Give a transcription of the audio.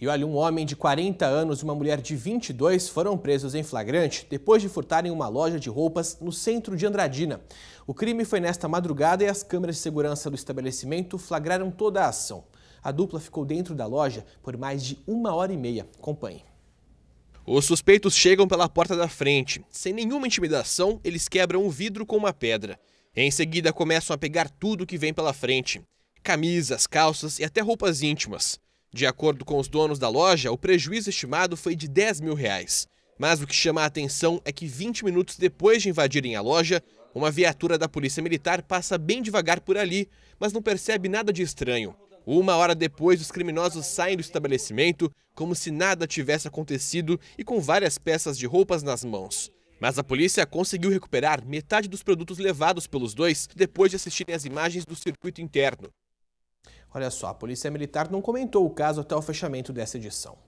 E olha, um homem de 40 anos e uma mulher de 22 foram presos em flagrante depois de furtarem uma loja de roupas no centro de Andradina. O crime foi nesta madrugada e as câmeras de segurança do estabelecimento flagraram toda a ação. A dupla ficou dentro da loja por mais de uma hora e meia. Acompanhe. Os suspeitos chegam pela porta da frente. Sem nenhuma intimidação, eles quebram o vidro com uma pedra. Em seguida, começam a pegar tudo que vem pela frente: camisas, calças e até roupas íntimas. De acordo com os donos da loja, o prejuízo estimado foi de 10 mil reais. Mas o que chama a atenção é que 20 minutos depois de invadirem a loja, uma viatura da Polícia Militar passa bem devagar por ali, mas não percebe nada de estranho. Uma hora depois, os criminosos saem do estabelecimento como se nada tivesse acontecido e com várias peças de roupas nas mãos. Mas a polícia conseguiu recuperar metade dos produtos levados pelos dois depois de assistirem às imagens do circuito interno. Olha só, a Polícia Militar não comentou o caso até o fechamento dessa edição.